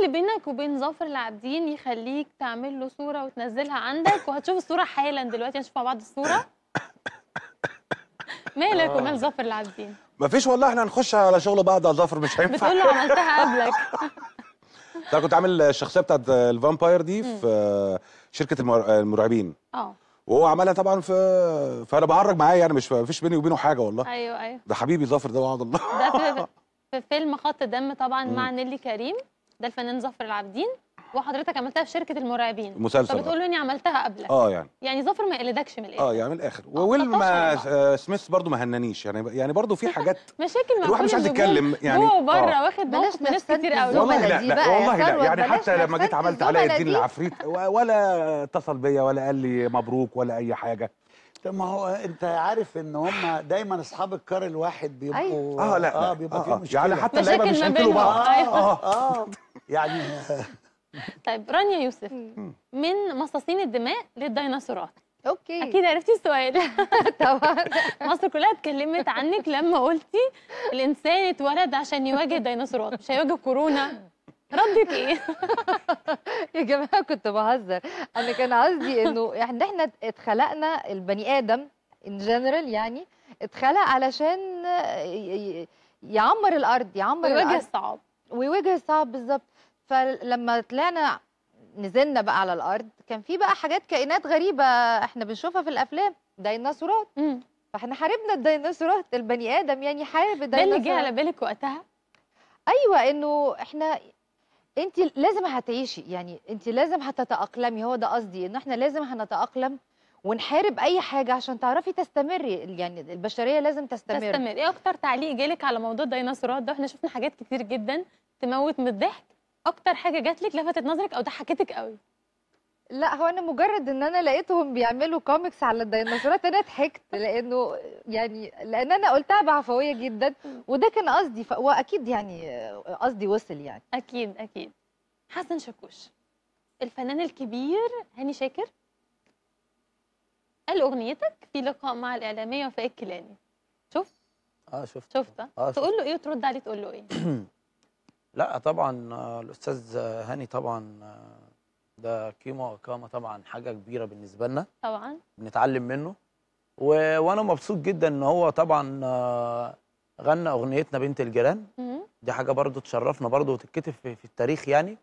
اللي بينك وبين ظافر العابدين يخليك تعمل له صوره وتنزلها عندك وهتشوف الصوره حالا دلوقتي هنشوف مع بعض الصوره مالك آه. ومال ظافر العابدين مفيش والله احنا هنخش على شغل بعض يا ظافر مش هينفع بتقول له عملتها قبلك انا كنت عامل الشخصيه بتاعت الفامباير دي في شركه المرعبين اه وهو عملها طبعا في فانا بعرج معايا يعني مش مفيش بيني وبينه حاجه والله ايوه ايوه ده حبيبي ظافر ده وعد الله ده في, فيلم خط دم طبعا مع نيلي كريم ده الفنان ظفر العابدين وحضرتك عملتها في شركه المرعبين مسلسل فبتقول له اني عملتها قبلك اه يعني يعني ظفر ما قلدكش من الاخر اه يعني من الاخر آه وويل ما آه، سميث برضو ما هنانيش يعني يعني برضو في حاجات مشاكل الواحد مش عايز يتكلم يعني هو بره آه. واخد بلاش من ناس كتير قوي والله لا, لا والله لا يعني, يعني حتى لما جيت عملت علاء الدين العفريت ولا اتصل بيا ولا قال لي مبروك ولا اي حاجه طب ما هو انت عارف ان هم دايما اصحاب الكار الواحد بيبقوا أيوة. اه لا, اه بيبقى آه فيهم آه. يعني مشكله يعني حتى اللعيبه بيشنكلوا بعض اه اه, آه. يعني طيب رانيا يوسف من مصاصين الدماء للديناصورات اوكي اكيد عرفتي السؤال طبعا مصر كلها اتكلمت عنك لما قلتي الانسان اتولد عشان يواجه الديناصورات مش هيواجه كورونا ردك ايه؟ يا جماعه كنت بهزر انا كان قصدي انه يعني احنا اتخلقنا البني ادم ان جنرال يعني اتخلق علشان يعمر الارض يعمر الارض الصعاب ووجه صعب بالظبط فلما طلعنا نزلنا بقى على الارض كان في بقى حاجات كائنات غريبه احنا بنشوفها في الافلام ديناصورات فاحنا حاربنا الديناصورات البني ادم يعني حارب يعني الديناصورات ده اللي جه على بالك وقتها ايوه انه احنا انت لازم هتعيشي يعني انت لازم هتتاقلمي هو ده قصدي ان احنا لازم هنتاقلم ونحارب اي حاجه عشان تعرفي تستمري يعني البشريه لازم تستمر تستمر ايه اكتر تعليق جالك على موضوع الديناصورات ده احنا شفنا حاجات كتير جدا تموت من الضحك اكتر حاجه جات لك لفتت نظرك او ضحكتك قوي لا هو انا مجرد ان انا لقيتهم بيعملوا كوميكس على الديناصورات انا ضحكت لانه يعني لان انا قلتها بعفويه جدا وده كان قصدي واكيد يعني قصدي وصل يعني اكيد اكيد حسن شاكوش الفنان الكبير هاني شاكر قال اغنيتك في لقاء مع الاعلاميه وفاء الكيلاني شفت اه شفت شفت آه تقول له ايه وترد عليه تقول له ايه لا طبعا آه، الاستاذ هاني طبعا آه، ده قيمه وقامه طبعا حاجه كبيره بالنسبه لنا طبعا بنتعلم منه و... وانا مبسوط جدا ان هو طبعا آه، غنى اغنيتنا بنت الجيران دي حاجه برضو تشرفنا برضو وتتكتب في التاريخ يعني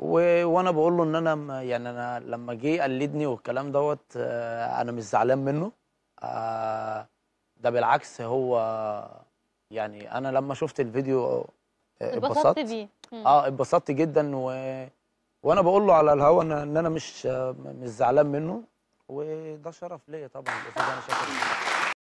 وانا بقول له ان انا يعني انا لما جه قلدني والكلام دوت آه، انا مش زعلان منه آه، ده بالعكس هو يعني انا لما شفت الفيديو آه، اتبسطت بيه اه اتبسطت جدا و... وانا بقول له على الهوا ان انا مش مش زعلان منه وده شرف ليا طبعا اذا انا شاكر